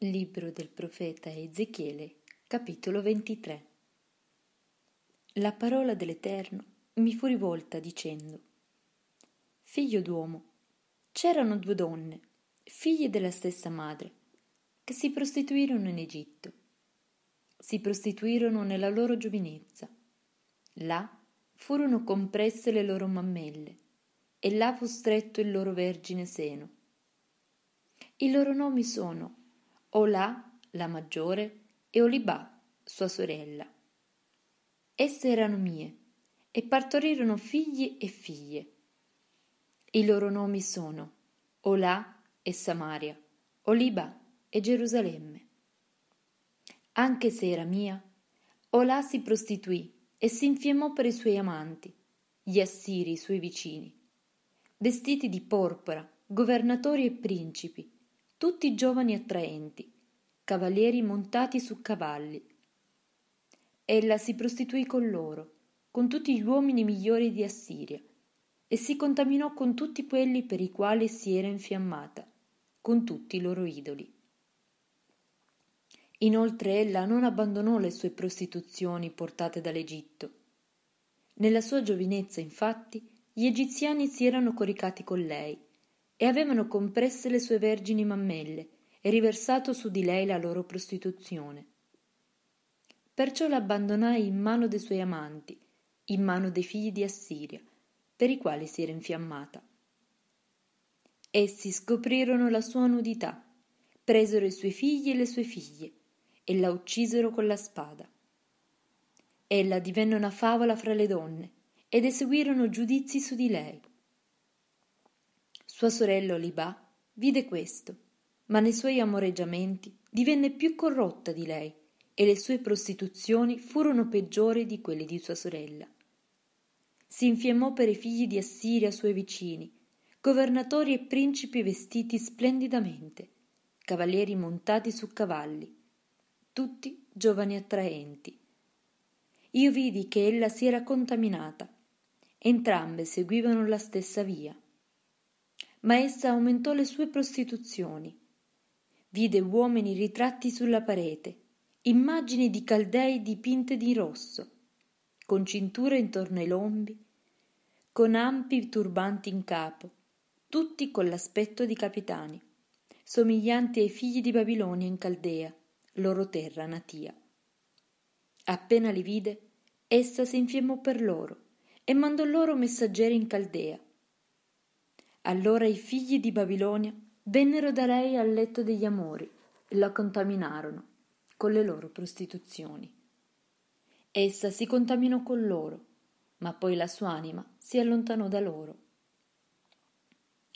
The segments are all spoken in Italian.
Libro del profeta Ezechiele, capitolo 23 La parola dell'Eterno mi fu rivolta dicendo Figlio d'uomo, c'erano due donne, figlie della stessa madre, che si prostituirono in Egitto. Si prostituirono nella loro giovinezza. Là furono compresse le loro mammelle e là fu stretto il loro vergine seno. I loro nomi sono Olà, la maggiore, e Olibà, sua sorella. Esse erano mie e partorirono figli e figlie. I loro nomi sono Olà e Samaria, Olibà e Gerusalemme. Anche se era mia, Olà si prostituì e si infiammò per i suoi amanti, gli assiri, i suoi vicini, vestiti di porpora, governatori e principi, tutti giovani attraenti, cavalieri montati su cavalli. Ella si prostituì con loro, con tutti gli uomini migliori di Assiria, e si contaminò con tutti quelli per i quali si era infiammata, con tutti i loro idoli. Inoltre ella non abbandonò le sue prostituzioni portate dall'Egitto. Nella sua giovinezza, infatti, gli egiziani si erano coricati con lei e avevano compresse le sue vergini mammelle e riversato su di lei la loro prostituzione. Perciò l'abbandonai in mano dei suoi amanti, in mano dei figli di Assiria, per i quali si era infiammata. Essi scoprirono la sua nudità, presero i suoi figli e le sue figlie, e la uccisero con la spada. Ella divenne una favola fra le donne, ed eseguirono giudizi su di lei. Sua sorella Olibà vide questo, ma nei suoi amoreggiamenti divenne più corrotta di lei e le sue prostituzioni furono peggiori di quelle di sua sorella. Si infiammò per i figli di Assiria suoi vicini, governatori e principi vestiti splendidamente, cavalieri montati su cavalli, tutti giovani attraenti. Io vidi che ella si era contaminata. Entrambe seguivano la stessa via ma essa aumentò le sue prostituzioni. Vide uomini ritratti sulla parete, immagini di caldei dipinte di rosso, con cinture intorno ai lombi, con ampi turbanti in capo, tutti con l'aspetto di capitani, somiglianti ai figli di Babilonia in Caldea, loro terra natia. Appena li vide, essa si infiammò per loro e mandò loro messaggeri in Caldea allora i figli di Babilonia vennero da lei al letto degli amori e la contaminarono con le loro prostituzioni. Essa si contaminò con loro, ma poi la sua anima si allontanò da loro.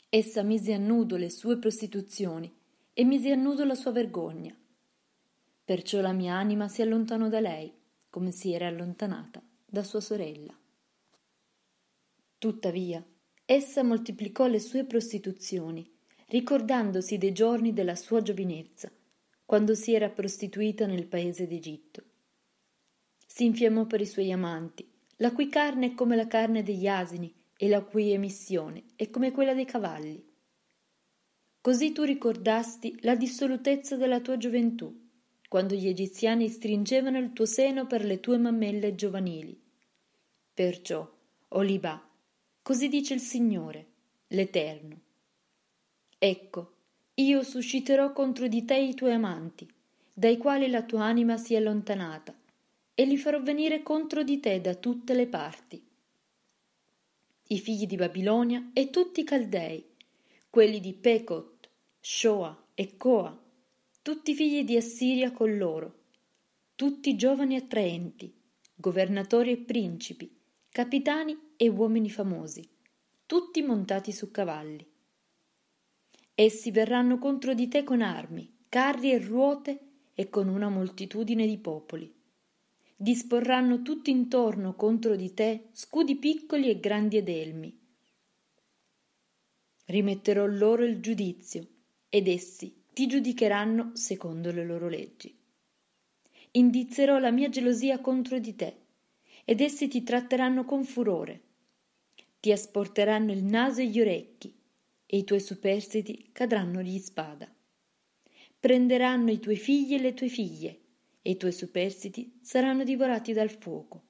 Essa mise a nudo le sue prostituzioni e mise a nudo la sua vergogna. Perciò la mia anima si allontanò da lei, come si era allontanata da sua sorella. Tuttavia, essa moltiplicò le sue prostituzioni, ricordandosi dei giorni della sua giovinezza, quando si era prostituita nel paese d'Egitto. Si infiammò per i suoi amanti, la cui carne è come la carne degli asini e la cui emissione è come quella dei cavalli. Così tu ricordasti la dissolutezza della tua gioventù, quando gli egiziani stringevano il tuo seno per le tue mammelle giovanili. Perciò, Olibà, Così dice il Signore, l'Eterno. Ecco, io susciterò contro di te i tuoi amanti, dai quali la tua anima si è allontanata, e li farò venire contro di te da tutte le parti. I figli di Babilonia e tutti i Caldei, quelli di Pecot, Shoa e Coa, tutti i figli di Assiria con loro, tutti giovani attraenti, governatori e principi, capitani e uomini famosi, tutti montati su cavalli. Essi verranno contro di te con armi, carri e ruote e con una moltitudine di popoli. Disporranno tutti intorno contro di te scudi piccoli e grandi ed elmi. Rimetterò loro il giudizio ed essi ti giudicheranno secondo le loro leggi. Indizzerò la mia gelosia contro di te ed essi ti tratteranno con furore. Ti asporteranno il naso e gli orecchi, e i tuoi superstiti cadranno di spada. Prenderanno i tuoi figli e le tue figlie, e i tuoi superstiti saranno divorati dal fuoco.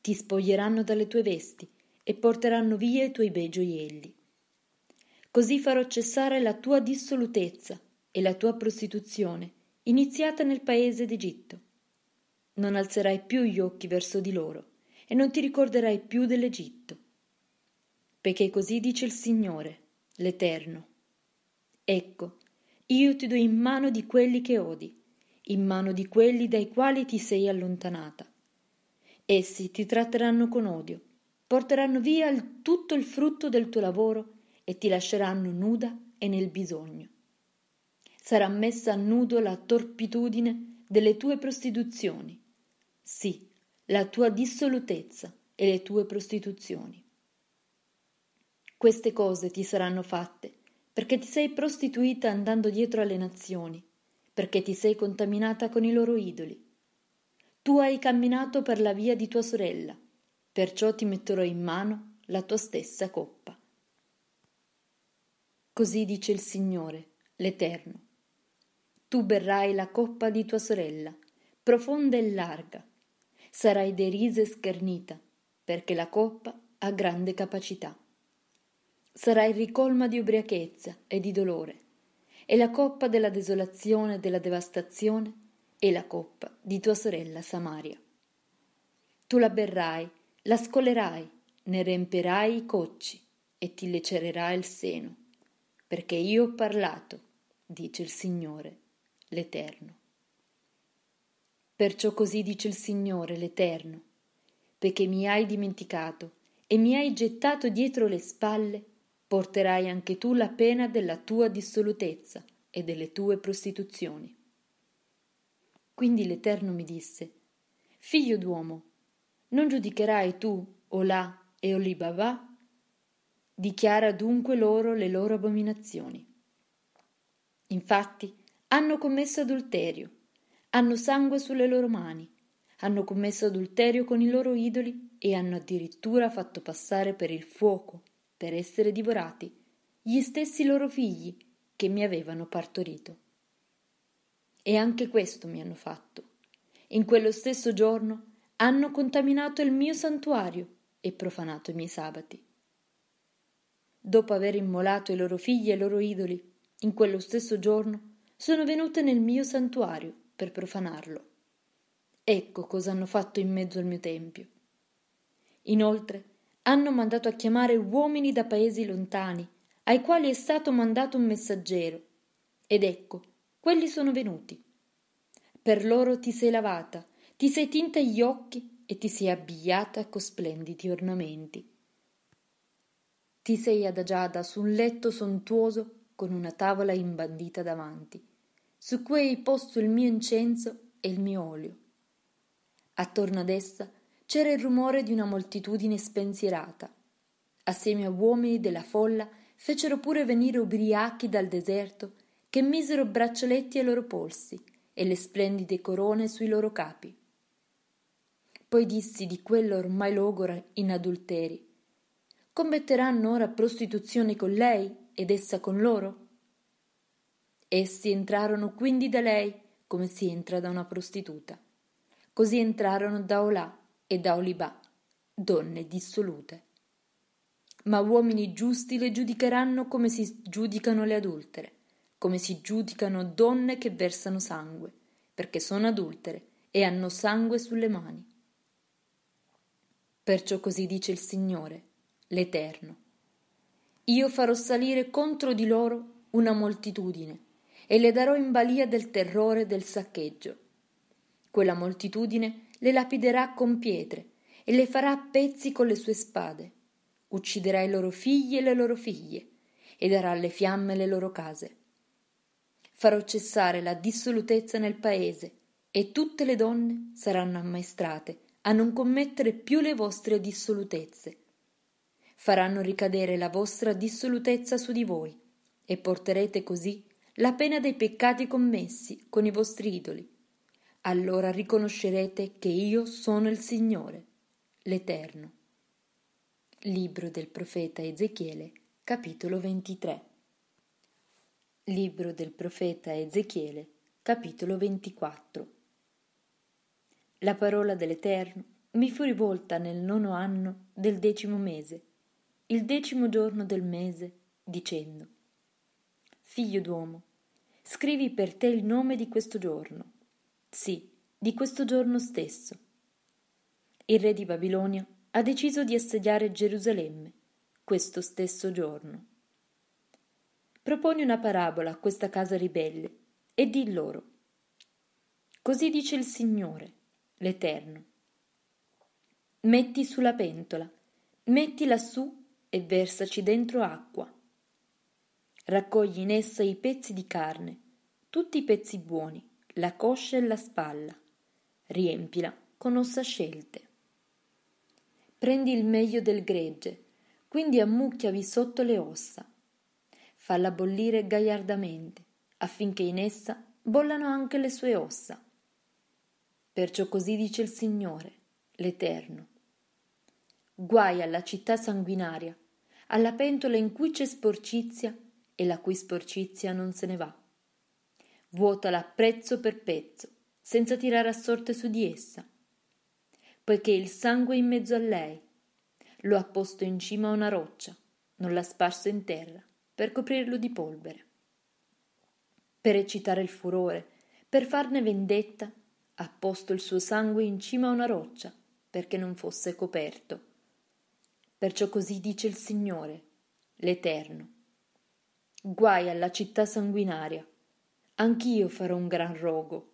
Ti spoglieranno dalle tue vesti e porteranno via i tuoi bei gioielli. Così farò cessare la tua dissolutezza e la tua prostituzione, iniziata nel paese d'Egitto. Non alzerai più gli occhi verso di loro e non ti ricorderai più dell'Egitto. Perché così dice il Signore, l'Eterno. Ecco, io ti do in mano di quelli che odi, in mano di quelli dai quali ti sei allontanata. Essi ti tratteranno con odio, porteranno via il, tutto il frutto del tuo lavoro e ti lasceranno nuda e nel bisogno. Sarà messa a nudo la torpitudine delle tue prostituzioni sì, la tua dissolutezza e le tue prostituzioni. Queste cose ti saranno fatte perché ti sei prostituita andando dietro alle nazioni, perché ti sei contaminata con i loro idoli. Tu hai camminato per la via di tua sorella, perciò ti metterò in mano la tua stessa coppa. Così dice il Signore, l'Eterno. Tu berrai la coppa di tua sorella, profonda e larga, sarai derisa e schernita, perché la coppa ha grande capacità. Sarai ricolma di ubriachezza e di dolore, e la coppa della desolazione e della devastazione è la coppa di tua sorella Samaria. Tu la berrai, la scolerai, ne riempirai i cocci e ti lecererai il seno, perché io ho parlato, dice il Signore, l'Eterno. Perciò così dice il Signore l'Eterno, perché mi hai dimenticato e mi hai gettato dietro le spalle, porterai anche tu la pena della tua dissolutezza e delle tue prostituzioni. Quindi l'Eterno mi disse, Figlio d'uomo, non giudicherai tu Olà e Olibabà? Dichiara dunque loro le loro abominazioni. Infatti, hanno commesso adulterio hanno sangue sulle loro mani, hanno commesso adulterio con i loro idoli e hanno addirittura fatto passare per il fuoco, per essere divorati, gli stessi loro figli che mi avevano partorito. E anche questo mi hanno fatto. In quello stesso giorno hanno contaminato il mio santuario e profanato i miei sabati. Dopo aver immolato i loro figli e i loro idoli, in quello stesso giorno sono venute nel mio santuario per profanarlo. Ecco cosa hanno fatto in mezzo al mio tempio. Inoltre hanno mandato a chiamare uomini da paesi lontani, ai quali è stato mandato un messaggero. Ed ecco, quelli sono venuti. Per loro ti sei lavata, ti sei tinta gli occhi e ti sei abbigliata con splendidi ornamenti. Ti sei adagiata su un letto sontuoso con una tavola imbandita davanti su cui hai posto il mio incenso e il mio olio. Attorno ad essa c'era il rumore di una moltitudine spensierata. Assieme a uomini della folla fecero pure venire ubriachi dal deserto che misero braccialetti ai loro polsi e le splendide corone sui loro capi. Poi dissi di quella ormai logora in adulteri: Combatteranno ora prostituzione con lei ed essa con loro? Essi entrarono quindi da lei come si entra da una prostituta. Così entrarono da Olà e da Olibà, donne dissolute. Ma uomini giusti le giudicheranno come si giudicano le adultere, come si giudicano donne che versano sangue, perché sono adultere e hanno sangue sulle mani. Perciò così dice il Signore, l'Eterno. Io farò salire contro di loro una moltitudine e le darò in balia del terrore del saccheggio. Quella moltitudine le lapiderà con pietre e le farà a pezzi con le sue spade. Ucciderà i loro figli e le loro figlie e darà alle fiamme le loro case. Farò cessare la dissolutezza nel paese e tutte le donne saranno ammaestrate a non commettere più le vostre dissolutezze. Faranno ricadere la vostra dissolutezza su di voi e porterete così la pena dei peccati commessi con i vostri idoli. Allora riconoscerete che io sono il Signore, l'Eterno. Libro del profeta Ezechiele, capitolo 23. Libro del profeta Ezechiele, capitolo 24. La parola dell'Eterno mi fu rivolta nel nono anno del decimo mese, il decimo giorno del mese, dicendo Figlio d'uomo, scrivi per te il nome di questo giorno. Sì, di questo giorno stesso. Il re di Babilonia ha deciso di assediare Gerusalemme questo stesso giorno. Proponi una parabola a questa casa ribelle e di loro. Così dice il Signore, l'Eterno. Metti sulla pentola, metti lassù e versaci dentro acqua raccogli in essa i pezzi di carne, tutti i pezzi buoni, la coscia e la spalla. Riempila con ossa scelte. Prendi il meglio del gregge, quindi ammucchiavi sotto le ossa. Falla bollire gaiardamente, affinché in essa bollano anche le sue ossa. Perciò così dice il Signore, l'Eterno. Guai alla città sanguinaria, alla pentola in cui c'è sporcizia e la cui sporcizia non se ne va. Vuotala pezzo per pezzo, senza tirare a sorte su di essa, poiché il sangue è in mezzo a lei. Lo ha posto in cima a una roccia, non l'ha sparso in terra, per coprirlo di polvere. Per eccitare il furore, per farne vendetta, ha posto il suo sangue in cima a una roccia, perché non fosse coperto. Perciò così dice il Signore, l'Eterno, Guai alla città sanguinaria. Anch'io farò un gran rogo.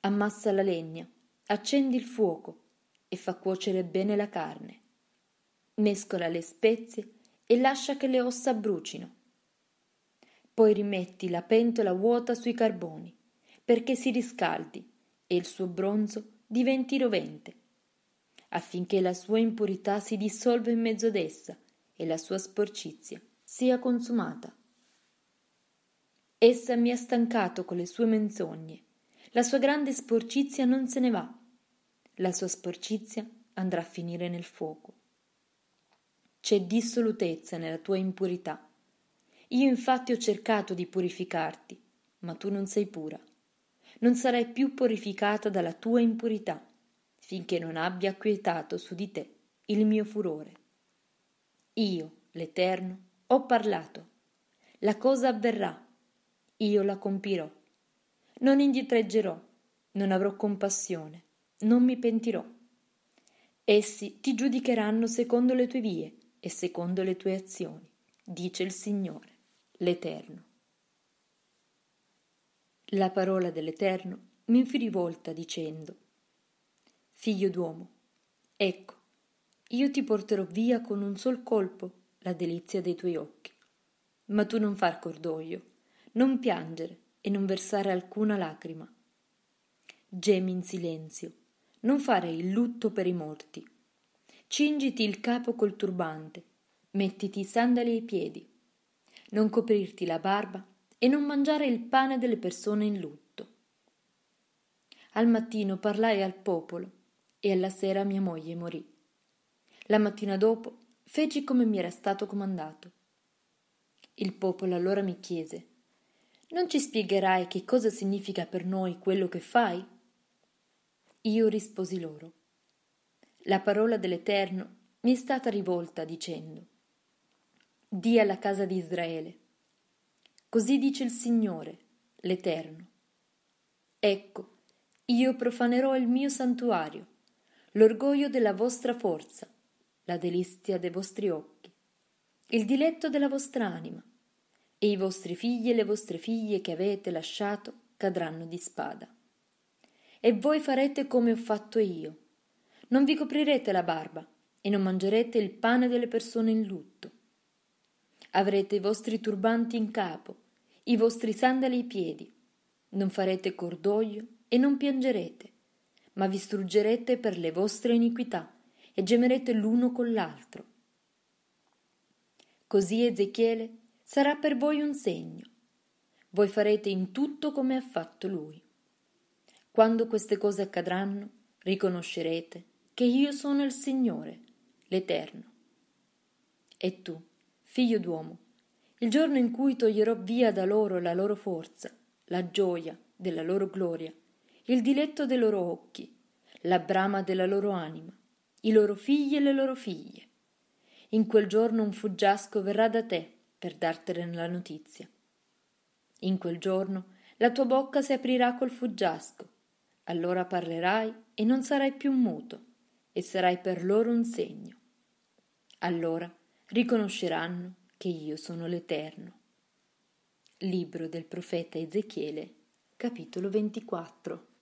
Ammassa la legna, accendi il fuoco e fa cuocere bene la carne. Mescola le spezie e lascia che le ossa brucino. Poi rimetti la pentola vuota sui carboni perché si riscaldi e il suo bronzo diventi rovente, affinché la sua impurità si dissolva in mezzo ad essa e la sua sporcizia sia consumata. Essa mi ha stancato con le sue menzogne. La sua grande sporcizia non se ne va. La sua sporcizia andrà a finire nel fuoco. C'è dissolutezza nella tua impurità. Io infatti ho cercato di purificarti, ma tu non sei pura. Non sarai più purificata dalla tua impurità, finché non abbia acquietato su di te il mio furore. Io, l'Eterno, ho parlato. La cosa avverrà. Io la compirò. Non indietreggerò, non avrò compassione, non mi pentirò. Essi ti giudicheranno secondo le tue vie e secondo le tue azioni, dice il Signore, l'Eterno. La parola dell'Eterno mi fu rivolta dicendo, Figlio d'uomo, ecco, io ti porterò via con un sol colpo la delizia dei tuoi occhi. Ma tu non far cordoglio, non piangere e non versare alcuna lacrima. Gemi in silenzio, non fare il lutto per i morti. Cingiti il capo col turbante, mettiti i sandali ai piedi. Non coprirti la barba e non mangiare il pane delle persone in lutto. Al mattino parlai al popolo e alla sera mia moglie morì. La mattina dopo feci come mi era stato comandato. Il popolo allora mi chiese Non ci spiegherai che cosa significa per noi quello che fai? Io risposi loro. La parola dell'Eterno mi è stata rivolta dicendo Dì alla casa di Israele. Così dice il Signore, l'Eterno. Ecco, io profanerò il mio santuario, l'orgoglio della vostra forza, la delizia dei vostri occhi, il diletto della vostra anima, e i vostri figli e le vostre figlie che avete lasciato cadranno di spada. E voi farete come ho fatto io. Non vi coprirete la barba e non mangerete il pane delle persone in lutto. Avrete i vostri turbanti in capo, i vostri sandali ai piedi. Non farete cordoglio e non piangerete, ma vi struggerete per le vostre iniquità e gemerete l'uno con l'altro. Così Ezechiele sarà per voi un segno. Voi farete in tutto come ha fatto lui. Quando queste cose accadranno, riconoscerete che io sono il Signore, l'Eterno. E tu, figlio d'uomo, il giorno in cui toglierò via da loro la loro forza, la gioia della loro gloria, il diletto dei loro occhi, la brama della loro anima, i loro figli e le loro figlie. In quel giorno un fuggiasco verrà da te per dartene la notizia. In quel giorno la tua bocca si aprirà col fuggiasco, allora parlerai e non sarai più muto, e sarai per loro un segno. Allora riconosceranno che io sono l'Eterno. Libro del profeta Ezechiele, capitolo 24.